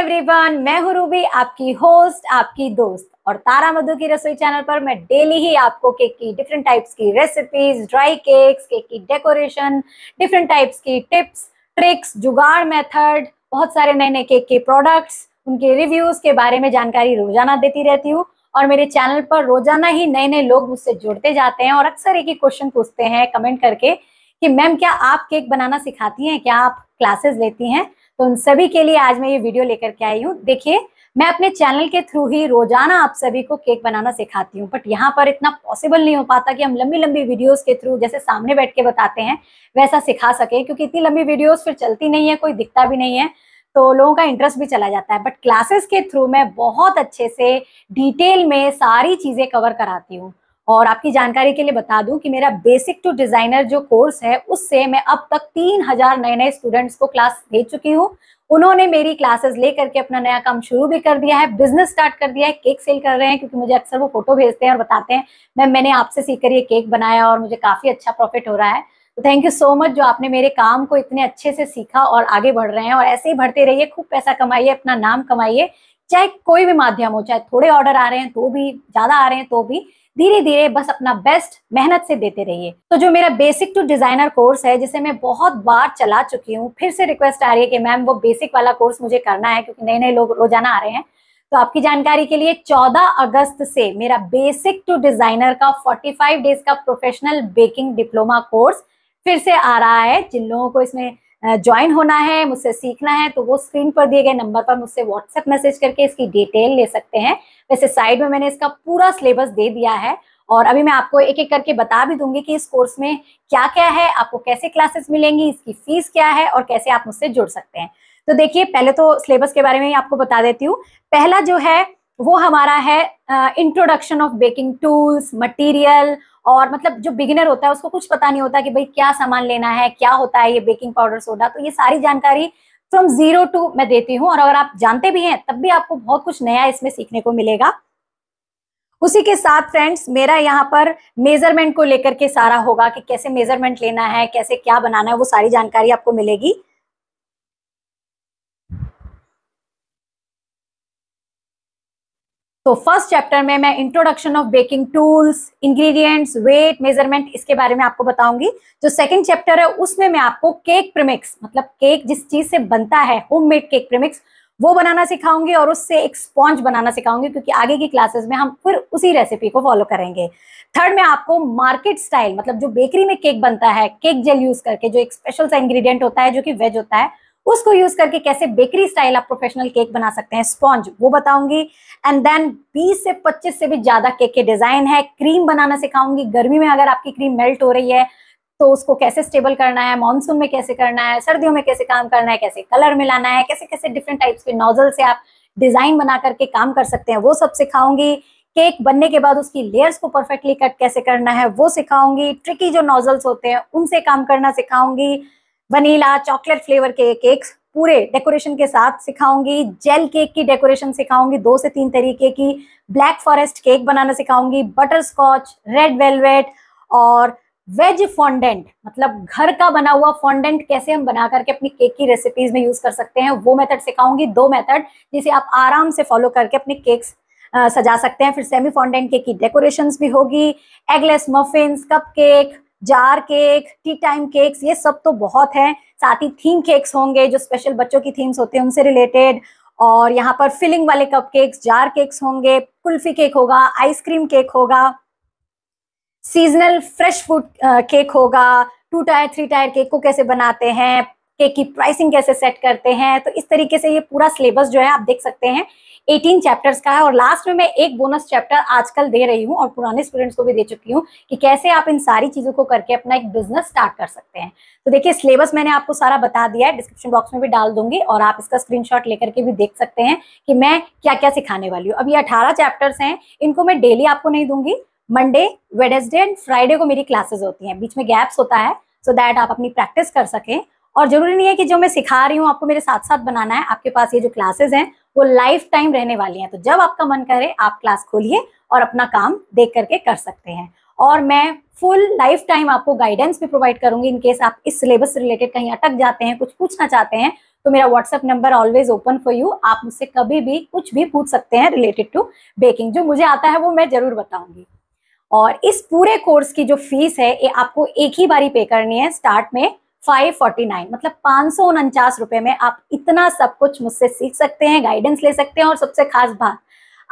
everyone मैं हूं Ruby आपकी होस्ट आपकी दोस्त और तारा मधु की रसोई चैनल पर मैं डेली ही आपको केक की डिफरेंट टाइप्स की रेसिपीज ड्राई केक्स केक की डेकोरेशन डिफरेंट टाइप्स की टिप्स ट्रिक्स जुगाड़ मेथड बहुत सारे नए नए केक के प्रोडक्ट्स उनके रिव्यूज के बारे में जानकारी रोजाना देती रहती हूँ और मेरे चैनल पर रोजाना ही नए नए लोग मुझसे जुड़ते जाते हैं और अक्सर एक ही क्वेश्चन पूछते हैं कमेंट करके कि मैम क्या आप केक बनाना सिखाती हैं क्या आप क्लासेस लेती हैं तो उन सभी के लिए आज मैं ये वीडियो लेकर के आई हूँ देखिए मैं अपने चैनल के थ्रू ही रोजाना आप सभी को केक बनाना सिखाती हूँ बट यहाँ पर इतना पॉसिबल नहीं हो पाता कि हम लंबी लंबी वीडियोस के थ्रू जैसे सामने बैठ के बताते हैं वैसा सिखा सके क्योंकि इतनी लंबी वीडियोस फिर चलती नहीं है कोई दिखता भी नहीं है तो लोगों का इंटरेस्ट भी चला जाता है बट क्लासेस के थ्रू मैं बहुत अच्छे से डिटेल में सारी चीज़ें कवर कराती हूँ और आपकी जानकारी के लिए बता दूं कि मेरा बेसिक टू डिजाइनर जो कोर्स है उससे मैं अब तक तीन हजार नए नए स्टूडेंट्स को क्लास दे चुकी हूँ उन्होंने मेरी क्लासेस लेकर के अपना नया काम शुरू भी कर दिया है बिजनेस स्टार्ट कर दिया है केक सेल कर रहे हैं क्योंकि मुझे अक्सर वो फोटो भेजते हैं और बताते हैं मैम मैंने आपसे सीखकर ये केक बनाया और मुझे काफी अच्छा प्रॉफिट हो रहा है तो थैंक यू सो मच जो आपने मेरे काम को इतने अच्छे से सीखा और आगे बढ़ रहे हैं और ऐसे ही बढ़ते रहिए खूब पैसा कमाइए अपना नाम कमाइए चाहे कोई भी माध्यम हो चाहे थोड़े ऑर्डर आ रहे हैं तो भी ज्यादा आ रहे हैं तो भी धीरे धीरे बस अपना बेस्ट मेहनत से देते रहिए तो जो मेरा बेसिक टू डिजाइनर कोर्स है जिसे मैं बहुत बार चला चुकी हूँ फिर से रिक्वेस्ट आ रही है कि मैम वो बेसिक वाला कोर्स मुझे करना है क्योंकि नए नए लोग रोजाना आ रहे हैं तो आपकी जानकारी के लिए 14 अगस्त से मेरा बेसिक टू डिजाइनर का 45 डेज का प्रोफेशनल बेकिंग डिप्लोमा कोर्स फिर से आ रहा है जिन लोगों को इसमें ज्वाइन होना है मुझसे सीखना है तो वो स्क्रीन पर दिए गए नंबर पर मुझसे व्हाट्सएप मैसेज करके इसकी डिटेल ले सकते हैं वैसे साइड में मैंने इसका पूरा सिलेबस दे दिया है और अभी मैं आपको एक एक करके बता भी दूंगी कि इस कोर्स में क्या क्या है आपको कैसे क्लासेस मिलेंगी इसकी फीस क्या है और कैसे आप मुझसे जुड़ सकते हैं तो देखिए पहले तो सिलेबस के बारे में ही आपको बता देती हूँ पहला जो है वो हमारा है introduction of baking tools material और मतलब जो बिगिनर होता है उसको कुछ पता नहीं होता कि भाई क्या सामान लेना है क्या होता है ये बेकिंग पाउडर सोडा तो ये सारी जानकारी फ्रॉम जीरो टू मैं देती हूँ और अगर आप जानते भी हैं तब भी आपको बहुत कुछ नया इसमें सीखने को मिलेगा उसी के साथ फ्रेंड्स मेरा यहाँ पर मेजरमेंट को लेकर के सारा होगा कि कैसे मेजरमेंट लेना है कैसे क्या बनाना है वो सारी जानकारी आपको मिलेगी तो फर्स्ट चैप्टर में मैं introduction of baking tools ingredients weight measurement इसके बारे में आपको बताऊंगी जो सेकंड चैप्टर है उसमें मैं आपको केक प्रिमिक्स मतलब केक जिस चीज से बनता है होममेड केक प्रिमिक्स वो बनाना सिखाऊंगी और उससे एक स्पॉन्ज बनाना सिखाऊंगी क्योंकि आगे की क्लासेस में हम फिर उसी रेसिपी को फॉलो करेंगे थर्ड में आपको मार्केट स्टाइल मतलब जो बेकरी में केक बनता है केक जेल यूज करके जो एक स्पेशल सा इंग्रेडिएंट होता है जो कि वेज होता है उसको यूज करके कैसे बेकरी स्टाइल आप प्रोफेशनल केक बना सकते हैं स्पॉन्ज वो बताऊंगी एंड देन 20 से 25 से भी ज्यादा केक के डिजाइन है क्रीम बनाना सिखाऊंगी गर्मी में अगर आपकी क्रीम मेल्ट हो रही है तो उसको कैसे स्टेबल करना है मानसून में कैसे करना है सर्दियों में कैसे काम करना है कैसे कलर मिलाना है कैसे कैसे डिफरेंट टाइप्स के नोजल से आप डिजाइन बना करके काम कर सकते हैं वो सब सिखाऊंगी केक बनने के बाद उसकी लेयर्स को परफेक्टली कट कैसे करना है वो सिखाऊंगी ट्रिकी जो नोजल्स होते हैं उनसे काम करना सिखाऊंगी वनीला चॉकलेट फ्लेवर के केक्स पूरे डेकोरेशन के साथ सिखाऊंगी जेल केक की डेकोरेशन सिखाऊंगी दो से तीन तरीके की ब्लैक फॉरेस्ट केक बनाना सिखाऊंगी बटर स्कॉच रेड वेलवेट और वेज फॉन्डेंट मतलब घर का बना हुआ फॉन्डेंट कैसे हम बना करके अपनी केक की रेसिपीज में यूज कर सकते हैं वो मेथड सिखाऊंगी दो मेथड जिसे आप आराम से फॉलो करके अपने केक्स सजा सकते हैं फिर सेमी फॉन्डेंट केक की डेकोरेशंस भी होगी eggless muffins cupcake jar cake tea time cakes ये सब तो बहुत हैं साथ ही थीम केक्स होंगे जो स्पेशल बच्चों की थीम्स होते हैं उनसे रिलेटेड और यहाँ पर फिलिंग वाले कप केक्स जार केक्स होंगे कुल्फी केक होगा आइसक्रीम केक होगा सीजनल फ्रेश फूड केक होगा two tier three tier cake को कैसे बनाते हैं केक की प्राइसिंग कैसे सेट करते हैं तो इस तरीके से ये पूरा सिलेबस जो है आप देख सकते हैं एटीन चैप्टर्स का है और लास्ट में मैं एक बोनस चैप्टर आजकल दे रही हूँ और पुराने स्टूडेंट्स को भी दे चुकी हूँ कि कैसे आप इन सारी चीज़ों को करके अपना एक बिजनेस स्टार्ट कर सकते हैं तो देखिए सिलेबस मैंने आपको सारा बता दिया है डिस्क्रिप्शन बॉक्स में भी डाल दूंगी और आप इसका स्क्रीनशॉट लेकर के भी देख सकते हैं कि मैं क्या क्या सिखाने वाली हूँ अब ये अठारह चैप्टर्स हैं इनको मैं डेली आपको नहीं दूंगी मंडे वेडनेसडे एंड फ्राइडे को मेरी क्लासेस होती हैं बीच में गैप्स होता है सो so दैट आप अपनी प्रैक्टिस कर सकें और जरूरी नहीं है कि जो मैं सिखा रही हूँ आपको मेरे साथ साथ बनाना है आपके पास ये जो क्लासेस हैं वो लाइफ टाइम रहने वाली हैं तो जब आपका मन करे आप क्लास खोलिए और अपना काम देख करके कर सकते हैं और मैं फुल लाइफ टाइम आपको गाइडेंस भी प्रोवाइड करूंगी इनकेस आप इस सिलेबस से रिलेटेड कहीं अटक जाते हैं कुछ पूछना चाहते हैं तो मेरा WhatsApp number always open for you आप मुझसे कभी भी कुछ भी पूछ सकते हैं रिलेटेड टू बेकिंग जो मुझे आता है वो मैं जरूर बताऊंगी और इस पूरे कोर्स की जो फीस है ये आपको एक ही बारी पे करनी है स्टार्ट में फाइव फोर्टी नाइन मतलब पाँच सौ उनचास रुपये में आप इतना सब कुछ मुझसे सीख सकते हैं गाइडेंस ले सकते हैं और सबसे खास बात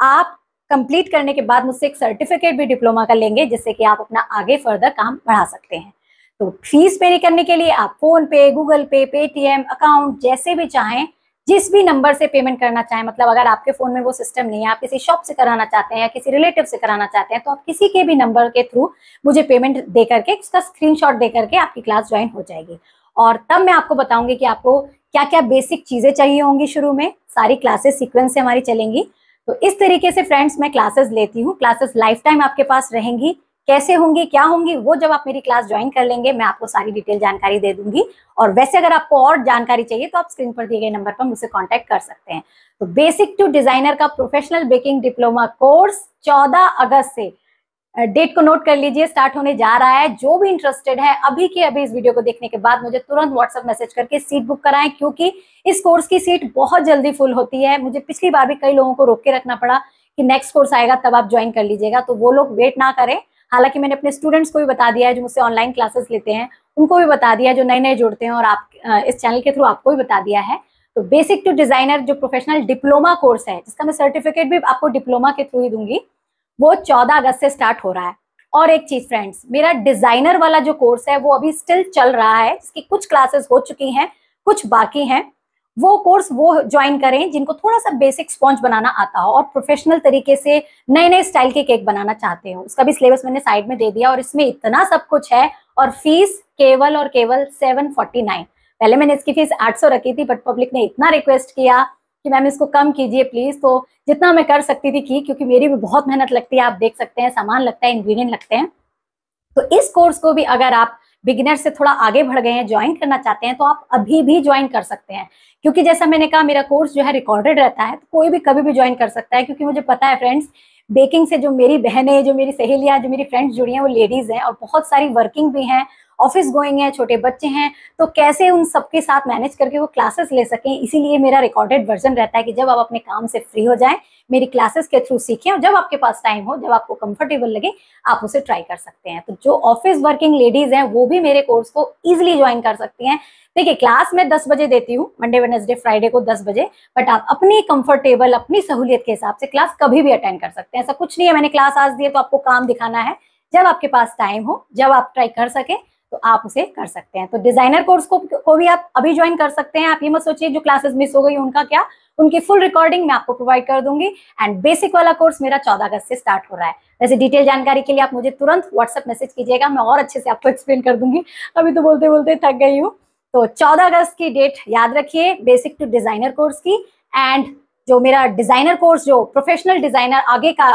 आप कंप्लीट करने के बाद मुझसे एक सर्टिफिकेट भी डिप्लोमा का लेंगे जिससे कि आप अपना आगे फर्दर काम बढ़ा सकते हैं तो फीस पे करने के लिए आप फोन पे गूगल पे पेटीएम अकाउंट जैसे भी चाहें जिस भी नंबर से पेमेंट करना चाहें मतलब अगर आपके फोन में वो सिस्टम नहीं है आप किसी शॉप से कराना चाहते हैं या किसी रिलेटिव से कराना चाहते हैं तो आप किसी के भी नंबर के थ्रू मुझे पेमेंट दे करके उसका शॉट दे करके आपकी क्लास ज्वाइन हो जाएगी और तब मैं आपको बताऊंगी कि आपको क्या क्या बेसिक चीजें चाहिए होंगी शुरू में सारी क्लासेस सिक्वेंस से हमारी चलेंगी तो इस तरीके से फ्रेंड्स मैं क्लासेस लेती हूँ क्लासेस लाइफ टाइम आपके पास रहेंगी कैसे होंगी क्या होंगी वो जब आप मेरी क्लास ज्वाइन कर लेंगे मैं आपको सारी डिटेल जानकारी दे दूंगी और वैसे अगर आपको और जानकारी चाहिए तो आप स्क्रीन पर दिए गए नंबर पर मुझसे कॉन्टेक्ट कर सकते हैं तो बेसिक टू डिजाइनर का प्रोफेशनल बेकिंग डिप्लोमा कोर्स चौदह अगस्त से डेट को नोट कर लीजिए स्टार्ट होने जा रहा है जो भी इंटरेस्टेड है अभी के अभी इस वीडियो को देखने के बाद मुझे तुरंत व्हाट्सएप मैसेज करके सीट बुक कराएं क्योंकि इस कोर्स की सीट बहुत जल्दी फुल होती है मुझे पिछली बार भी कई लोगों को रोक के रखना पड़ा कि नेक्स्ट कोर्स आएगा तब आप ज्वाइन कर लीजिएगा तो वो लोग वेट ना करें हालांकि मैंने अपने स्टूडेंट्स को भी बता दिया है जो मुझसे ऑनलाइन क्लासेस लेते हैं उनको भी बता दिया जो नए नए जुड़ते हैं और आप इस चैनल के थ्रू आपको भी बता दिया है तो बेसिक टू डिजाइनर जो प्रोफेशनल डिप्लोमा कोर्स है जिसका मैं सर्टिफिकेट भी आपको डिप्लोमा के थ्रू ही दूंगी वो चौदह अगस्त से स्टार्ट हो रहा है और एक चीज फ्रेंड्स मेरा डिजाइनर वाला जो कोर्स है वो अभी स्टिल चल रहा है जिसकी कुछ क्लासेस हो चुकी हैं कुछ बाकी हैं वो कोर्स वो ज्वाइन करें जिनको थोड़ा सा बेसिक स्पॉन्ज बनाना आता हो और प्रोफेशनल तरीके से नए नए स्टाइल के केक बनाना चाहते हो उसका भी सिलेबस मैंने साइड में दे दिया और इसमें इतना सब कुछ है और फीस केवल और केवल सेवन फोर्टी नाइन पहले मैंने इसकी फीस आठ सौ रखी थी बट पब्लिक ने इतना रिक्वेस्ट किया कि मैम इसको कम कीजिए प्लीज तो जितना मैं कर सकती थी की क्योंकि मेरी भी बहुत मेहनत लगती है आप देख सकते हैं सामान लगता है इन्ग्रीडियंट लगते हैं तो इस कोर्स को भी अगर आप बिगिनर से थोड़ा आगे बढ़ गए हैं ज्वाइन करना चाहते हैं तो आप अभी भी ज्वाइन कर सकते हैं क्योंकि जैसा मैंने कहा मेरा कोर्स जो है रिकॉर्डेड रहता है तो कोई भी कभी भी ज्वाइन कर सकता है क्योंकि मुझे पता है फ्रेंड्स बेकिंग से जो मेरी बहनें जो मेरी सहेलियां जो मेरी फ्रेंड्स जुड़ी हैं वो लेडीज़ हैं और बहुत सारी वर्किंग भी हैं ऑफिस गोइंग है छोटे बच्चे हैं तो कैसे उन सबके साथ मैनेज करके वो क्लासेस ले सकें इसीलिए मेरा रिकॉर्डेड वर्जन रहता है कि जब आप अपने काम से फ्री हो जाएं मेरी क्लासेस के थ्रू सीखें और जब आपके पास टाइम हो जब आपको कंफर्टेबल लगे आप उसे ट्राई कर सकते हैं तो जो ऑफिस वर्किंग लेडीज हैं वो भी मेरे कोर्स को ईजिली ज्वाइन कर सकती हैं देखिए क्लास मैं दस बजे देती हूँ मंडे वेनसडे फ्राइडे को दस बजे बट आप अपनी कंफर्टेबल अपनी सहूलियत के हिसाब से क्लास कभी भी अटेंड कर सकते हैं ऐसा कुछ नहीं है मैंने क्लास आज दी है तो आपको काम दिखाना है जब आपके पास टाइम हो जब आप ट्राई कर सकें तो आप उसे कर सकते हैं तो डिजाइनर कोर्स को, को भी आप अभी ज्वाइन कर सकते हैं आप ये मत सोचिए जो क्लासेस मिस हो गई उनका क्या उनकी फुल रिकॉर्डिंग मैं आपको प्रोवाइड कर दूंगी एंड बेसिक वाला कोर्स मेरा चौदह अगस्त से स्टार्ट हो रहा है वैसे डिटेल जानकारी के लिए आप मुझे तुरंत व्हाट्सअप मैसेज कीजिएगा मैं और अच्छे से आपको एक्सप्लेन कर दूंगी अभी तो बोलते बोलते थक गई हूँ तो चौदह अगस्त की डेट याद रखिए बेसिक टू डिजाइनर कोर्स की एंड जो मेरा डिजाइनर कोर्स जो प्रोफेशनल डिजाइनर आगे का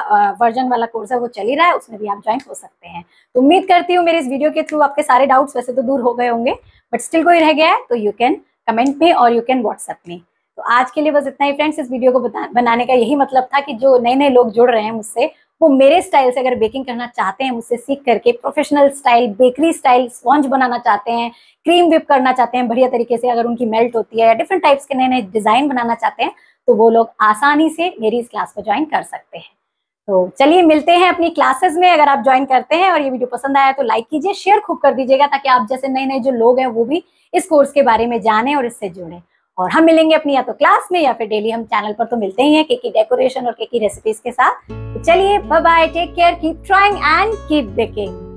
वर्जन वाला कोर्स है वो चल ही रहा है उसमें भी आप ज्वाइन हो सकते हैं तो उम्मीद करती हूँ मेरे इस वीडियो के थ्रू आपके सारे डाउट्स वैसे तो दूर हो गए होंगे बट स्टिल कोई रह गया है तो यू कैन कमेंट में और यू कैन व्हाट्सएप में तो आज के लिए बस इतना ही फ्रेंड्स इस वीडियो को बनाने का यही मतलब था कि जो नए नए लोग जुड़ रहे हैं मुझसे वो मेरे स्टाइल से अगर बेकिंग करना चाहते हैं मुझसे सीख करके professional style bakery style sponge बनाना चाहते हैं क्रीम विप करना चाहते हैं बढ़िया तरीके से अगर उनकी मेल्ट होती है या डिफरेंट टाइप्स के नए नए डिजाइन बनाना चाहते हैं तो वो लोग आसानी से मेरी इस क्लास को ज्वाइन कर सकते हैं तो चलिए मिलते हैं अपनी क्लासेस में अगर आप ज्वाइन करते हैं और ये वीडियो पसंद आया तो लाइक कीजिए शेयर खूब कर दीजिएगा ताकि आप जैसे नए नए जो लोग हैं वो भी इस कोर्स के बारे में जाने और इससे जुड़े और हम मिलेंगे अपनी या तो क्लास में या फिर डेली हम चैनल पर तो मिलते ही हैं केकी डेकोरेशन और केकी रेसिपीज के साथ तो चलिए bye bye take care keep trying and keep baking